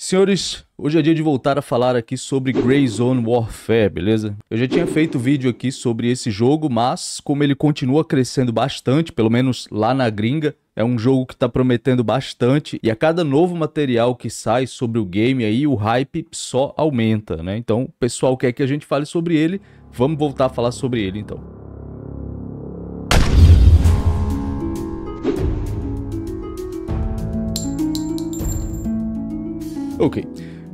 Senhores, hoje é dia de voltar a falar aqui sobre Grey Zone Warfare, beleza? Eu já tinha feito vídeo aqui sobre esse jogo, mas como ele continua crescendo bastante, pelo menos lá na gringa, é um jogo que está prometendo bastante e a cada novo material que sai sobre o game aí, o hype só aumenta, né? Então, o pessoal quer que a gente fale sobre ele, vamos voltar a falar sobre ele então. Ok.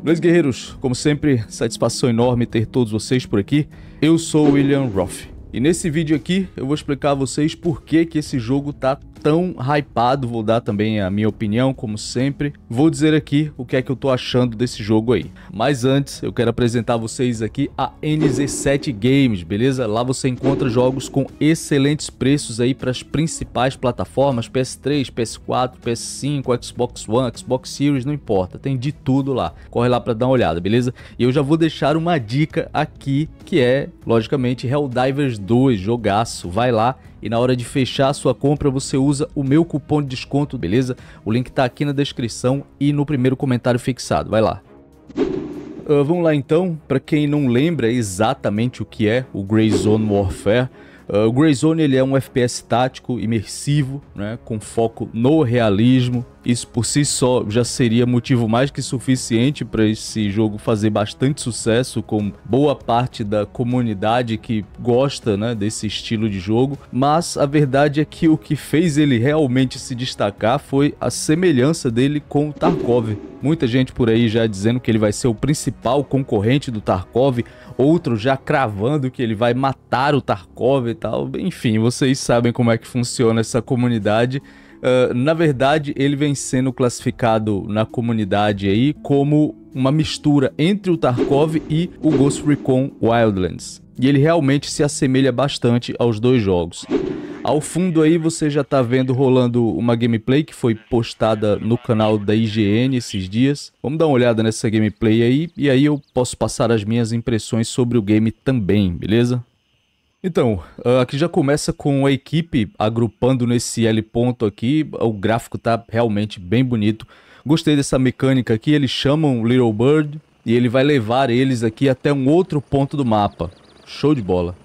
Dois guerreiros, como sempre, satisfação enorme ter todos vocês por aqui. Eu sou o William Roth. E nesse vídeo aqui eu vou explicar a vocês por que, que esse jogo tá tão hypado, vou dar também a minha opinião, como sempre. Vou dizer aqui o que é que eu tô achando desse jogo aí. Mas antes, eu quero apresentar a vocês aqui a NZ7 Games, beleza? Lá você encontra jogos com excelentes preços aí para as principais plataformas, PS3, PS4, PS5, Xbox One, Xbox Series, não importa, tem de tudo lá. Corre lá para dar uma olhada, beleza? E eu já vou deixar uma dica aqui, que é, logicamente, Helldivers 2, jogaço. Vai lá e na hora de fechar a sua compra você usa o meu cupom de desconto, beleza? O link tá aqui na descrição e no primeiro comentário fixado, vai lá. Uh, vamos lá então, para quem não lembra exatamente o que é o Grey Zone Warfare, uh, o Grey Zone ele é um FPS tático, imersivo, né, com foco no realismo, isso por si só já seria motivo mais que suficiente para esse jogo fazer bastante sucesso com boa parte da comunidade que gosta né, desse estilo de jogo. Mas a verdade é que o que fez ele realmente se destacar foi a semelhança dele com o Tarkov. Muita gente por aí já dizendo que ele vai ser o principal concorrente do Tarkov, outro já cravando que ele vai matar o Tarkov e tal. Enfim, vocês sabem como é que funciona essa comunidade. Ah, na verdade, ele vem sendo classificado na comunidade aí como uma mistura entre o Tarkov e o Ghost Recon Wildlands. E ele realmente se assemelha bastante aos dois jogos. Ao fundo aí você já está vendo rolando uma gameplay que foi postada no canal da IGN esses dias. Vamos dar uma olhada nessa gameplay aí e aí eu posso passar as minhas impressões sobre o game também, beleza? Então, ah, aqui já começa com a equipe agrupando nesse L ponto aqui. O gráfico tá realmente bem bonito. Gostei dessa mecânica aqui. Eles chamam Little Bird e ele vai levar eles aqui até um outro ponto do mapa. Show de bola.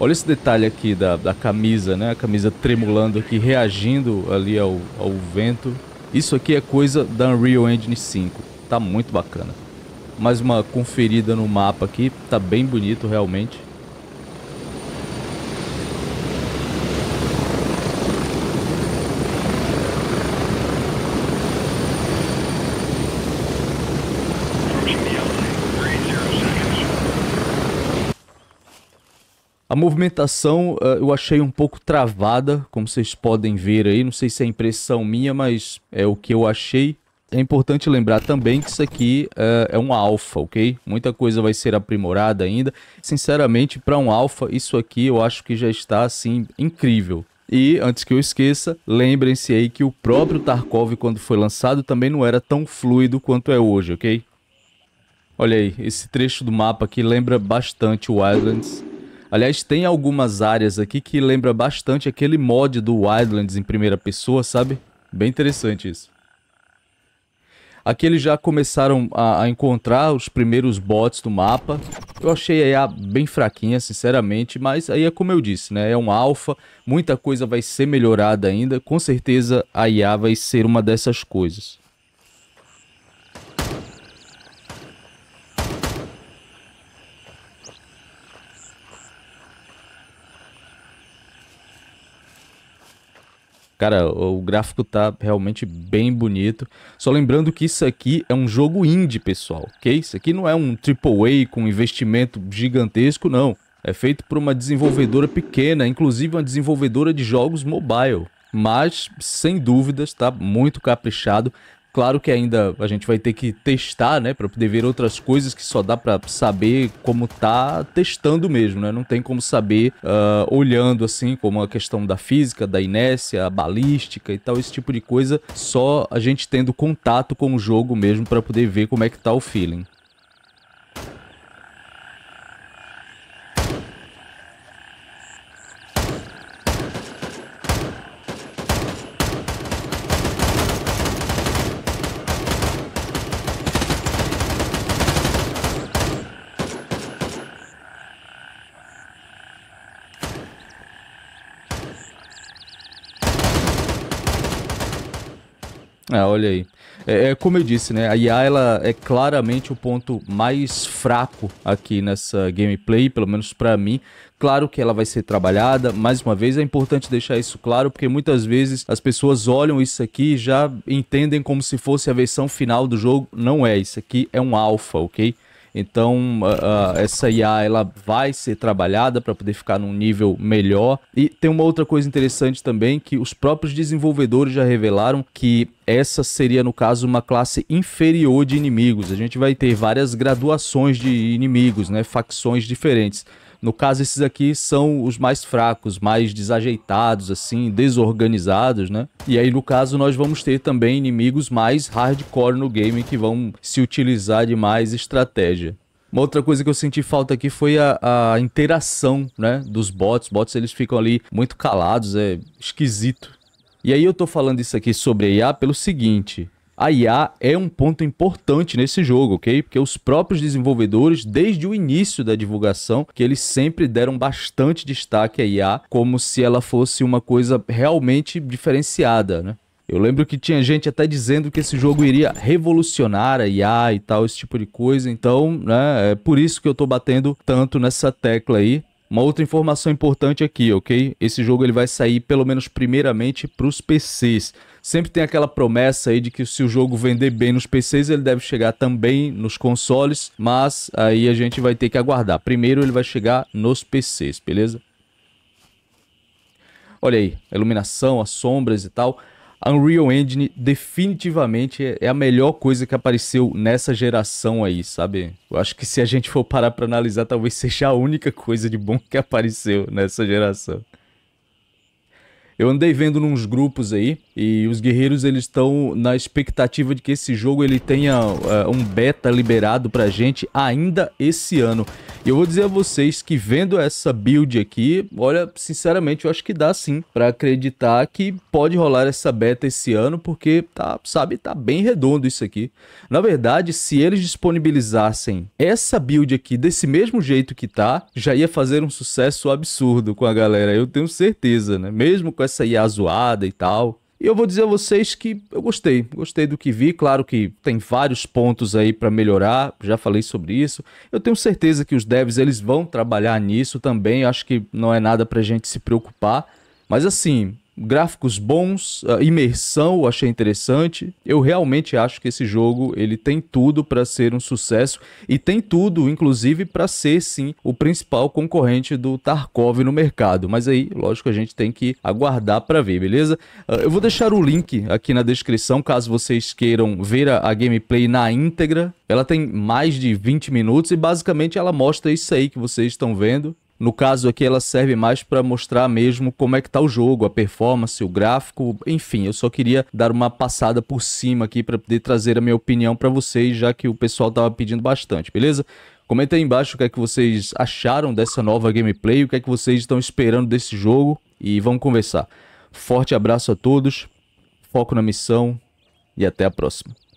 Olha esse detalhe aqui da, da camisa, né? A camisa tremulando aqui, reagindo ali ao, ao vento. Isso aqui é coisa da Unreal Engine 5. Tá muito bacana. Mais uma conferida no mapa aqui, tá bem bonito realmente. A movimentação uh, eu achei um pouco travada, como vocês podem ver aí. Não sei se é impressão minha, mas é o que eu achei. É importante lembrar também que isso aqui uh, é um alfa, ok? Muita coisa vai ser aprimorada ainda. Sinceramente, para um alfa, isso aqui eu acho que já está, assim, incrível. E, antes que eu esqueça, lembrem-se aí que o próprio Tarkov, quando foi lançado, também não era tão fluido quanto é hoje, ok? Olha aí, esse trecho do mapa aqui lembra bastante o Wildlands. Aliás, tem algumas áreas aqui que lembra bastante aquele mod do Wildlands em primeira pessoa, sabe? Bem interessante isso. Aqui eles já começaram a, a encontrar os primeiros bots do mapa. Eu achei a IA bem fraquinha, sinceramente, mas aí é como eu disse, né? É um alfa, muita coisa vai ser melhorada ainda. Com certeza a IA vai ser uma dessas coisas. Cara, o gráfico tá realmente bem bonito. Só lembrando que isso aqui é um jogo indie, pessoal, ok? Isso aqui não é um AAA com investimento gigantesco, não. É feito por uma desenvolvedora pequena, inclusive uma desenvolvedora de jogos mobile. Mas, sem dúvidas, tá muito caprichado. Claro que ainda a gente vai ter que testar, né, para poder ver outras coisas que só dá para saber como tá testando mesmo, né? Não tem como saber uh, olhando assim, como a questão da física, da inércia, a balística e tal, esse tipo de coisa, só a gente tendo contato com o jogo mesmo para poder ver como é que tá o feeling. Ah, olha aí. É, é, como eu disse, né? A IA ela é claramente o ponto mais fraco aqui nessa gameplay, pelo menos para mim. Claro que ela vai ser trabalhada, mais uma vez é importante deixar isso claro, porque muitas vezes as pessoas olham isso aqui e já entendem como se fosse a versão final do jogo. Não é, isso aqui é um alfa, ok? Então, uh, uh, essa IA ela vai ser trabalhada para poder ficar num nível melhor. E tem uma outra coisa interessante também que os próprios desenvolvedores já revelaram que essa seria, no caso, uma classe inferior de inimigos. A gente vai ter várias graduações de inimigos, né? Facções diferentes. No caso, esses aqui são os mais fracos, mais desajeitados, assim, desorganizados, né? E aí, no caso, nós vamos ter também inimigos mais hardcore no game que vão se utilizar de mais estratégia. Uma outra coisa que eu senti falta aqui foi a, a interação, né, dos bots. Os bots, eles ficam ali muito calados, é esquisito. E aí eu tô falando isso aqui sobre IA pelo seguinte, a IA é um ponto importante nesse jogo, ok? Porque os próprios desenvolvedores, desde o início da divulgação, que eles sempre deram bastante destaque à IA, como se ela fosse uma coisa realmente diferenciada, né? Eu lembro que tinha gente até dizendo que esse jogo iria revolucionar a IA e tal, esse tipo de coisa. Então, né, é por isso que eu tô batendo tanto nessa tecla aí. Uma outra informação importante aqui, ok? Esse jogo ele vai sair pelo menos primeiramente para os PCs. Sempre tem aquela promessa aí de que se o jogo vender bem nos PCs, ele deve chegar também nos consoles, mas aí a gente vai ter que aguardar. Primeiro ele vai chegar nos PCs, beleza? Olha aí, a iluminação, as sombras e tal a Unreal Engine definitivamente é a melhor coisa que apareceu nessa geração aí, sabe? Eu acho que se a gente for parar para analisar, talvez seja a única coisa de bom que apareceu nessa geração. Eu andei vendo nos grupos aí e os guerreiros eles estão na expectativa de que esse jogo ele tenha uh, um beta liberado pra gente ainda esse ano. E eu vou dizer a vocês que vendo essa build aqui, olha, sinceramente, eu acho que dá sim para acreditar que pode rolar essa beta esse ano, porque tá, sabe, tá bem redondo isso aqui. Na verdade, se eles disponibilizassem essa build aqui desse mesmo jeito que tá, já ia fazer um sucesso absurdo com a galera, eu tenho certeza, né? Mesmo com essa IA zoada e tal, e eu vou dizer a vocês que eu gostei, gostei do que vi. Claro que tem vários pontos aí para melhorar, já falei sobre isso. Eu tenho certeza que os devs eles vão trabalhar nisso também. Acho que não é nada para gente se preocupar. Mas assim, gráficos bons, imersão, achei interessante. Eu realmente acho que esse jogo ele tem tudo para ser um sucesso e tem tudo, inclusive, para ser sim o principal concorrente do Tarkov no mercado. Mas aí, lógico, a gente tem que aguardar para ver, beleza? Ah, eu vou deixar o link aqui na descrição caso vocês queiram ver a, a gameplay na íntegra. Ela tem mais de 20 minutos e basicamente ela mostra isso aí que vocês estão vendo. No caso aqui, ela serve mais para mostrar mesmo como é que tá o jogo, a performance, o gráfico, enfim. Eu só queria dar uma passada por cima aqui para poder trazer a minha opinião para vocês, já que o pessoal tava pedindo bastante, beleza? Comenta aí embaixo o que é que vocês acharam dessa nova gameplay, o que é que vocês estão esperando desse jogo e vamos conversar. Forte abraço a todos, foco na missão e até a próxima.